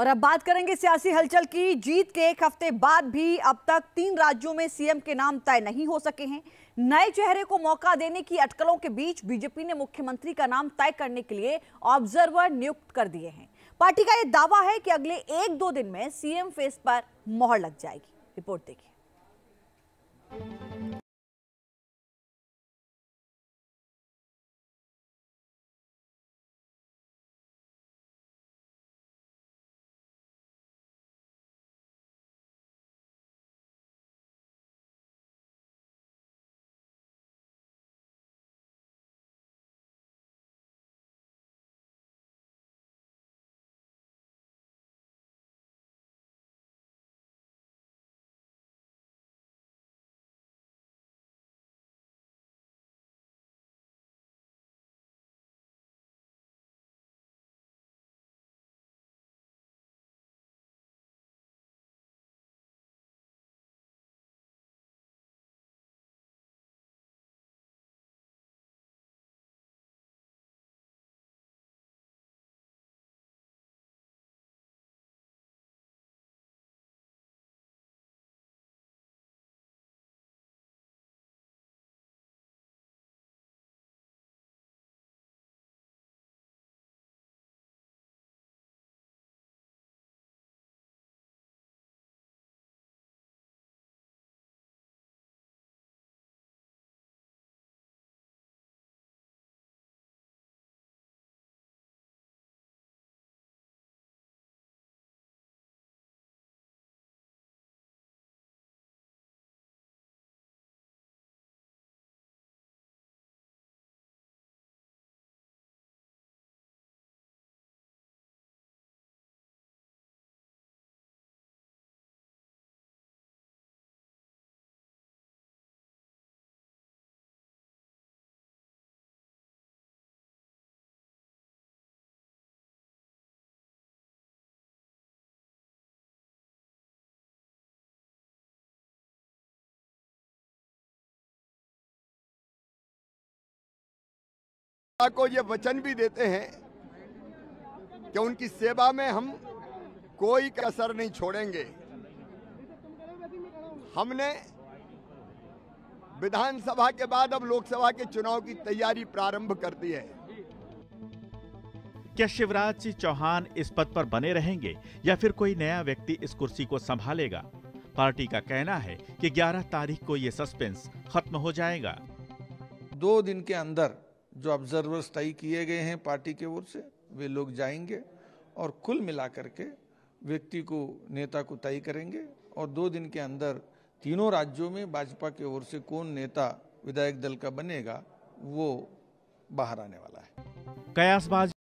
और अब बात करेंगे सियासी हलचल की जीत के एक हफ्ते बाद भी अब तक तीन राज्यों में सीएम के नाम तय नहीं हो सके हैं नए चेहरे को मौका देने की अटकलों के बीच बीजेपी ने मुख्यमंत्री का नाम तय करने के लिए ऑब्जर्वर नियुक्त कर दिए हैं पार्टी का यह दावा है कि अगले एक दो दिन में सीएम फेस पर मोहर लग जाएगी रिपोर्ट देखिए को ये वचन भी देते हैं कि उनकी सेवा में हम कोई कसर नहीं छोड़ेंगे हमने विधानसभा के बाद अब लोकसभा के चुनाव की तैयारी प्रारंभ कर दी है क्या शिवराज सिंह चौहान इस पद पर बने रहेंगे या फिर कोई नया व्यक्ति इस कुर्सी को संभालेगा पार्टी का कहना है कि 11 तारीख को यह सस्पेंस खत्म हो जाएगा दो दिन के अंदर जो ऑब्जर्वर्स तय किए गए हैं पार्टी की ओर से वे लोग जाएंगे और कुल मिलाकर के व्यक्ति को नेता को तय करेंगे और दो दिन के अंदर तीनों राज्यों में भाजपा की ओर से कौन नेता विधायक दल का बनेगा वो बाहर आने वाला है कयासबाज